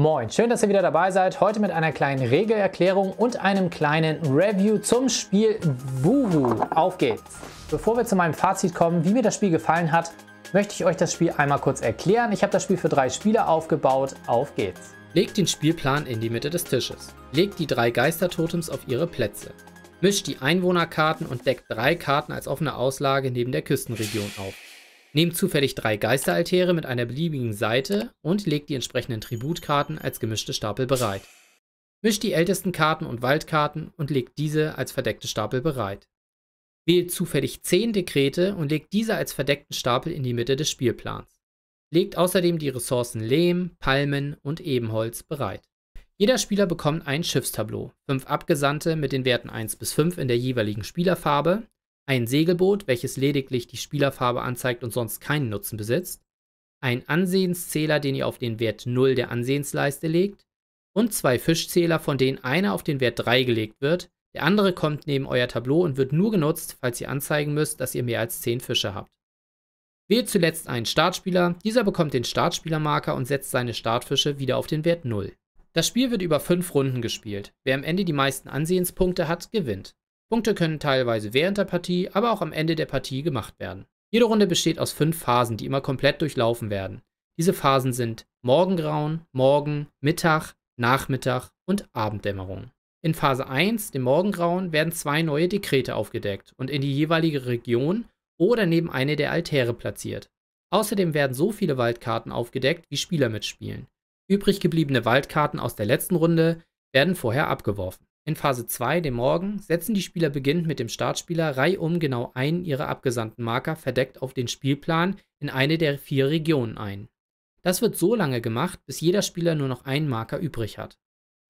Moin, schön, dass ihr wieder dabei seid. Heute mit einer kleinen Regelerklärung und einem kleinen Review zum Spiel Boohoo. Auf geht's! Bevor wir zu meinem Fazit kommen, wie mir das Spiel gefallen hat, möchte ich euch das Spiel einmal kurz erklären. Ich habe das Spiel für drei Spieler aufgebaut. Auf geht's! Legt den Spielplan in die Mitte des Tisches. Legt die drei Geistertotems auf ihre Plätze. Mischt die Einwohnerkarten und deckt drei Karten als offene Auslage neben der Küstenregion auf. Nehmt zufällig drei Geisteraltäre mit einer beliebigen Seite und legt die entsprechenden Tributkarten als gemischte Stapel bereit. Mischt die ältesten Karten und Waldkarten und legt diese als verdeckte Stapel bereit. Wählt zufällig 10 Dekrete und legt diese als verdeckten Stapel in die Mitte des Spielplans. Legt außerdem die Ressourcen Lehm, Palmen und Ebenholz bereit. Jeder Spieler bekommt ein Schiffstableau, fünf Abgesandte mit den Werten 1 bis 5 in der jeweiligen Spielerfarbe, ein Segelboot, welches lediglich die Spielerfarbe anzeigt und sonst keinen Nutzen besitzt, ein Ansehenszähler, den ihr auf den Wert 0 der Ansehensleiste legt, und zwei Fischzähler, von denen einer auf den Wert 3 gelegt wird, der andere kommt neben euer Tableau und wird nur genutzt, falls ihr anzeigen müsst, dass ihr mehr als 10 Fische habt. Wählt zuletzt einen Startspieler, dieser bekommt den Startspielermarker und setzt seine Startfische wieder auf den Wert 0. Das Spiel wird über 5 Runden gespielt. Wer am Ende die meisten Ansehenspunkte hat, gewinnt. Punkte können teilweise während der Partie, aber auch am Ende der Partie gemacht werden. Jede Runde besteht aus fünf Phasen, die immer komplett durchlaufen werden. Diese Phasen sind Morgengrauen, Morgen, Mittag, Nachmittag und Abenddämmerung. In Phase 1, dem Morgengrauen, werden zwei neue Dekrete aufgedeckt und in die jeweilige Region oder neben eine der Altäre platziert. Außerdem werden so viele Waldkarten aufgedeckt, wie Spieler mitspielen. Übrig gebliebene Waldkarten aus der letzten Runde werden vorher abgeworfen. In Phase 2, dem Morgen, setzen die Spieler beginnend mit dem Startspieler reihum genau einen ihrer abgesandten Marker verdeckt auf den Spielplan in eine der vier Regionen ein. Das wird so lange gemacht, bis jeder Spieler nur noch einen Marker übrig hat.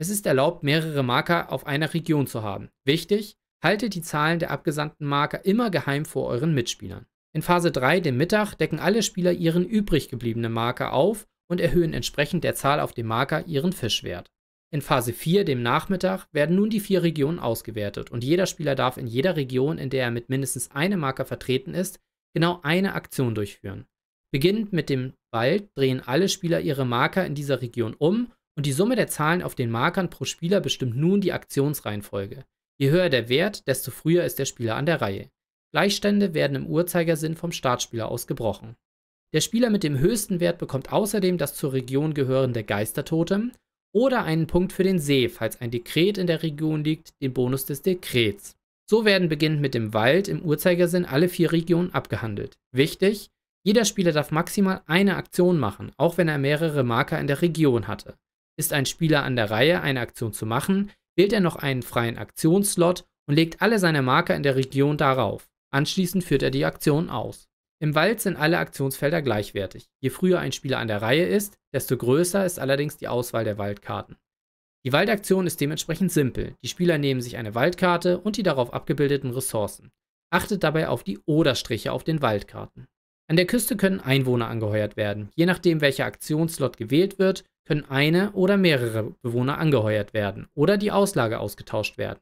Es ist erlaubt, mehrere Marker auf einer Region zu haben. Wichtig, haltet die Zahlen der abgesandten Marker immer geheim vor euren Mitspielern. In Phase 3, dem Mittag, decken alle Spieler ihren übrig gebliebenen Marker auf und erhöhen entsprechend der Zahl auf dem Marker ihren Fischwert. In Phase 4, dem Nachmittag, werden nun die vier Regionen ausgewertet und jeder Spieler darf in jeder Region, in der er mit mindestens einem Marker vertreten ist, genau eine Aktion durchführen. Beginnend mit dem Wald drehen alle Spieler ihre Marker in dieser Region um und die Summe der Zahlen auf den Markern pro Spieler bestimmt nun die Aktionsreihenfolge. Je höher der Wert, desto früher ist der Spieler an der Reihe. Gleichstände werden im Uhrzeigersinn vom Startspieler aus gebrochen. Der Spieler mit dem höchsten Wert bekommt außerdem das zur Region gehörende Geistertotem oder einen Punkt für den See, falls ein Dekret in der Region liegt, den Bonus des Dekrets. So werden beginnend mit dem Wald im Uhrzeigersinn alle vier Regionen abgehandelt. Wichtig, jeder Spieler darf maximal eine Aktion machen, auch wenn er mehrere Marker in der Region hatte. Ist ein Spieler an der Reihe, eine Aktion zu machen, wählt er noch einen freien Aktionsslot und legt alle seine Marker in der Region darauf. Anschließend führt er die Aktion aus. Im Wald sind alle Aktionsfelder gleichwertig. Je früher ein Spieler an der Reihe ist, desto größer ist allerdings die Auswahl der Waldkarten. Die Waldaktion ist dementsprechend simpel. Die Spieler nehmen sich eine Waldkarte und die darauf abgebildeten Ressourcen. Achtet dabei auf die Oder-Striche auf den Waldkarten. An der Küste können Einwohner angeheuert werden. Je nachdem, welcher Aktionsslot gewählt wird, können eine oder mehrere Bewohner angeheuert werden oder die Auslage ausgetauscht werden.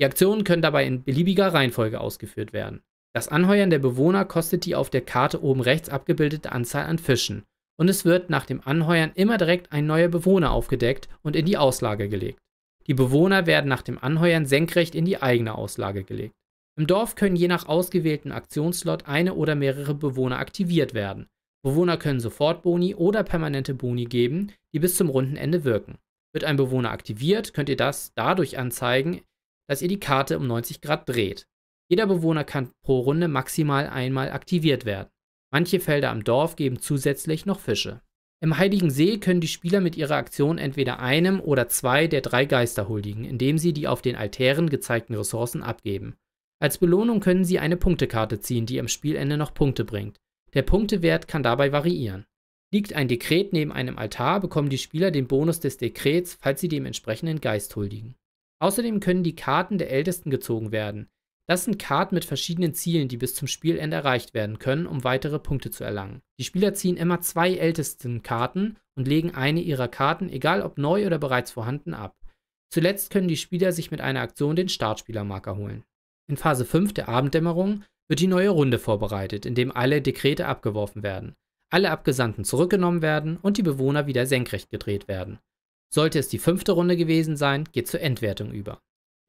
Die Aktionen können dabei in beliebiger Reihenfolge ausgeführt werden. Das Anheuern der Bewohner kostet die auf der Karte oben rechts abgebildete Anzahl an Fischen und es wird nach dem Anheuern immer direkt ein neuer Bewohner aufgedeckt und in die Auslage gelegt. Die Bewohner werden nach dem Anheuern senkrecht in die eigene Auslage gelegt. Im Dorf können je nach ausgewählten Aktionslot eine oder mehrere Bewohner aktiviert werden. Bewohner können Sofortboni oder permanente Boni geben, die bis zum Rundenende wirken. Wird ein Bewohner aktiviert, könnt ihr das dadurch anzeigen, dass ihr die Karte um 90 Grad dreht. Jeder Bewohner kann pro Runde maximal einmal aktiviert werden. Manche Felder am Dorf geben zusätzlich noch Fische. Im Heiligen See können die Spieler mit ihrer Aktion entweder einem oder zwei der drei Geister huldigen, indem sie die auf den Altären gezeigten Ressourcen abgeben. Als Belohnung können sie eine Punktekarte ziehen, die am Spielende noch Punkte bringt. Der Punktewert kann dabei variieren. Liegt ein Dekret neben einem Altar, bekommen die Spieler den Bonus des Dekrets, falls sie dem entsprechenden Geist huldigen. Außerdem können die Karten der Ältesten gezogen werden. Das sind Karten mit verschiedenen Zielen, die bis zum Spielende erreicht werden können, um weitere Punkte zu erlangen. Die Spieler ziehen immer zwei ältesten Karten und legen eine ihrer Karten, egal ob neu oder bereits vorhanden, ab. Zuletzt können die Spieler sich mit einer Aktion den Startspielermarker holen. In Phase 5 der Abenddämmerung wird die neue Runde vorbereitet, indem alle Dekrete abgeworfen werden, alle Abgesandten zurückgenommen werden und die Bewohner wieder senkrecht gedreht werden. Sollte es die fünfte Runde gewesen sein, geht zur Endwertung über.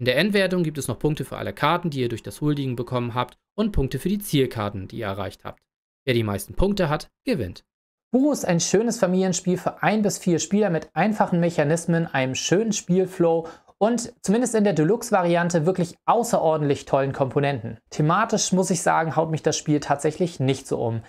In der Endwertung gibt es noch Punkte für alle Karten, die ihr durch das Huldigen bekommen habt und Punkte für die Zielkarten, die ihr erreicht habt. Wer die meisten Punkte hat, gewinnt. Guru ist ein schönes Familienspiel für ein bis vier Spieler mit einfachen Mechanismen, einem schönen Spielflow und zumindest in der Deluxe-Variante wirklich außerordentlich tollen Komponenten. Thematisch muss ich sagen, haut mich das Spiel tatsächlich nicht so um.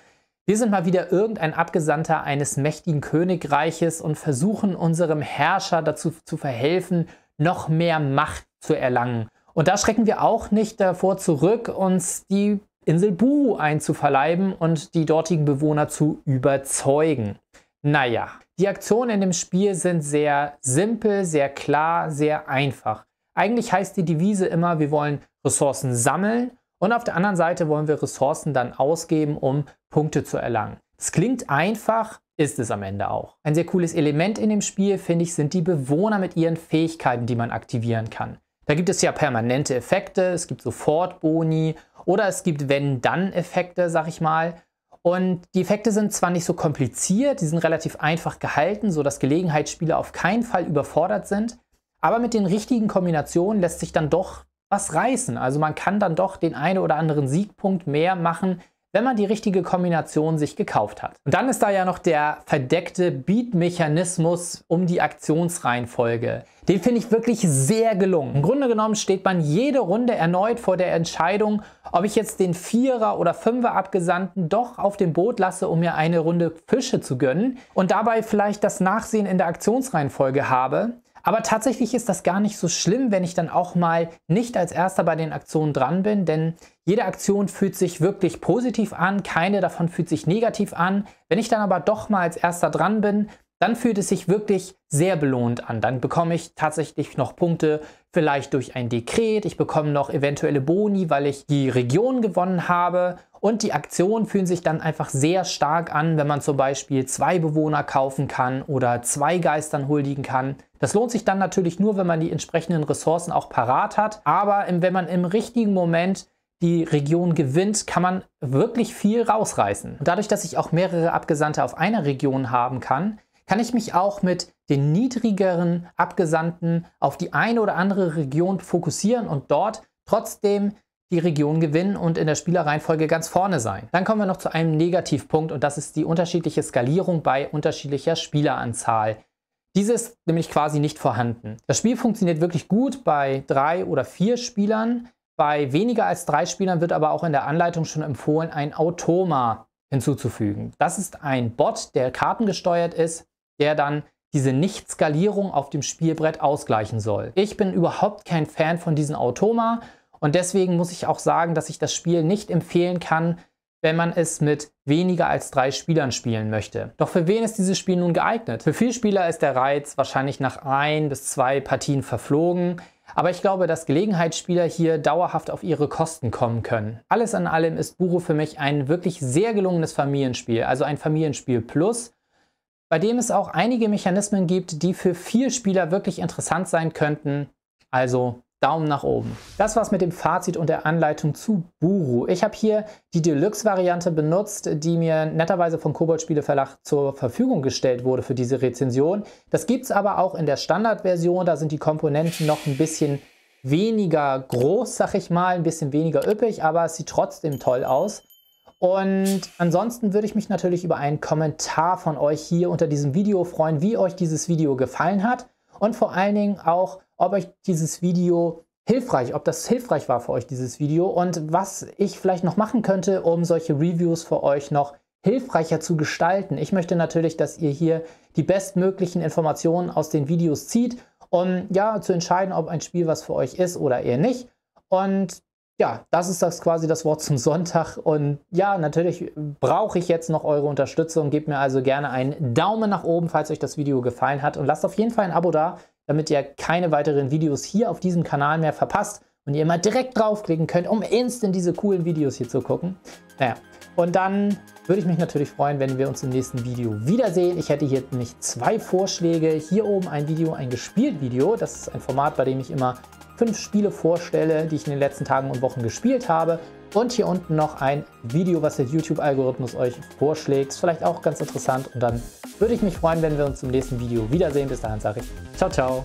Wir sind mal wieder irgendein Abgesandter eines mächtigen Königreiches und versuchen unserem Herrscher dazu zu verhelfen, noch mehr Macht zu erlangen. Und da schrecken wir auch nicht davor zurück, uns die Insel Buru einzuverleiben und die dortigen Bewohner zu überzeugen. Naja, die Aktionen in dem Spiel sind sehr simpel, sehr klar, sehr einfach. Eigentlich heißt die Devise immer, wir wollen Ressourcen sammeln und auf der anderen Seite wollen wir Ressourcen dann ausgeben, um Punkte zu erlangen. Es klingt einfach, ist es am Ende auch. Ein sehr cooles Element in dem Spiel, finde ich, sind die Bewohner mit ihren Fähigkeiten, die man aktivieren kann. Da gibt es ja permanente Effekte, es gibt Sofortboni oder es gibt Wenn-Dann-Effekte, sag ich mal. Und die Effekte sind zwar nicht so kompliziert, die sind relativ einfach gehalten, sodass Gelegenheitsspieler auf keinen Fall überfordert sind, aber mit den richtigen Kombinationen lässt sich dann doch was reißen. Also man kann dann doch den einen oder anderen Siegpunkt mehr machen, wenn man die richtige Kombination sich gekauft hat. Und dann ist da ja noch der verdeckte Beat-Mechanismus um die Aktionsreihenfolge. Den finde ich wirklich sehr gelungen. Im Grunde genommen steht man jede Runde erneut vor der Entscheidung, ob ich jetzt den Vierer- oder Fünfer-Abgesandten doch auf dem Boot lasse, um mir eine Runde Fische zu gönnen und dabei vielleicht das Nachsehen in der Aktionsreihenfolge habe aber tatsächlich ist das gar nicht so schlimm, wenn ich dann auch mal nicht als erster bei den Aktionen dran bin, denn jede Aktion fühlt sich wirklich positiv an, keine davon fühlt sich negativ an. Wenn ich dann aber doch mal als erster dran bin, dann fühlt es sich wirklich sehr belohnt an. Dann bekomme ich tatsächlich noch Punkte, vielleicht durch ein Dekret. Ich bekomme noch eventuelle Boni, weil ich die Region gewonnen habe. Und die Aktionen fühlen sich dann einfach sehr stark an, wenn man zum Beispiel zwei Bewohner kaufen kann oder zwei Geistern huldigen kann. Das lohnt sich dann natürlich nur, wenn man die entsprechenden Ressourcen auch parat hat. Aber wenn man im richtigen Moment die Region gewinnt, kann man wirklich viel rausreißen. Und dadurch, dass ich auch mehrere Abgesandte auf einer Region haben kann, kann ich mich auch mit den niedrigeren Abgesandten auf die eine oder andere Region fokussieren und dort trotzdem die Region gewinnen und in der Spielerreihenfolge ganz vorne sein. Dann kommen wir noch zu einem Negativpunkt und das ist die unterschiedliche Skalierung bei unterschiedlicher Spieleranzahl. Diese ist nämlich quasi nicht vorhanden. Das Spiel funktioniert wirklich gut bei drei oder vier Spielern. Bei weniger als drei Spielern wird aber auch in der Anleitung schon empfohlen, ein Automa hinzuzufügen. Das ist ein Bot, der kartengesteuert ist, der dann diese Nichtskalierung auf dem Spielbrett ausgleichen soll. Ich bin überhaupt kein Fan von diesen Automa und deswegen muss ich auch sagen, dass ich das Spiel nicht empfehlen kann, wenn man es mit weniger als drei Spielern spielen möchte. Doch für wen ist dieses Spiel nun geeignet? Für viele Spieler ist der Reiz wahrscheinlich nach ein bis zwei Partien verflogen, aber ich glaube, dass Gelegenheitsspieler hier dauerhaft auf ihre Kosten kommen können. Alles in allem ist Buro für mich ein wirklich sehr gelungenes Familienspiel, also ein Familienspiel Plus bei dem es auch einige Mechanismen gibt, die für vier Spieler wirklich interessant sein könnten. Also Daumen nach oben. Das war's mit dem Fazit und der Anleitung zu Buru. Ich habe hier die Deluxe-Variante benutzt, die mir netterweise vom Kobold Spiele Verlag zur Verfügung gestellt wurde für diese Rezension. Das gibt's aber auch in der Standardversion. Da sind die Komponenten noch ein bisschen weniger groß, sag ich mal, ein bisschen weniger üppig, aber es sieht trotzdem toll aus. Und ansonsten würde ich mich natürlich über einen Kommentar von euch hier unter diesem Video freuen, wie euch dieses Video gefallen hat und vor allen Dingen auch, ob euch dieses Video hilfreich, ob das hilfreich war für euch dieses Video und was ich vielleicht noch machen könnte, um solche Reviews für euch noch hilfreicher zu gestalten. Ich möchte natürlich, dass ihr hier die bestmöglichen Informationen aus den Videos zieht, um ja zu entscheiden, ob ein Spiel was für euch ist oder eher nicht. Und ja, das ist das quasi das Wort zum Sonntag. Und ja, natürlich brauche ich jetzt noch eure Unterstützung. Gebt mir also gerne einen Daumen nach oben, falls euch das Video gefallen hat. Und lasst auf jeden Fall ein Abo da, damit ihr keine weiteren Videos hier auf diesem Kanal mehr verpasst und ihr immer direkt draufklicken könnt, um instant diese coolen Videos hier zu gucken. Naja, und dann würde ich mich natürlich freuen, wenn wir uns im nächsten Video wiedersehen. Ich hätte hier nämlich zwei Vorschläge. Hier oben ein Video, ein gespielt Video. Das ist ein Format, bei dem ich immer fünf Spiele vorstelle, die ich in den letzten Tagen und Wochen gespielt habe. Und hier unten noch ein Video, was der YouTube-Algorithmus euch vorschlägt. Ist vielleicht auch ganz interessant. Und dann würde ich mich freuen, wenn wir uns im nächsten Video wiedersehen. Bis dahin sage ich ciao, ciao.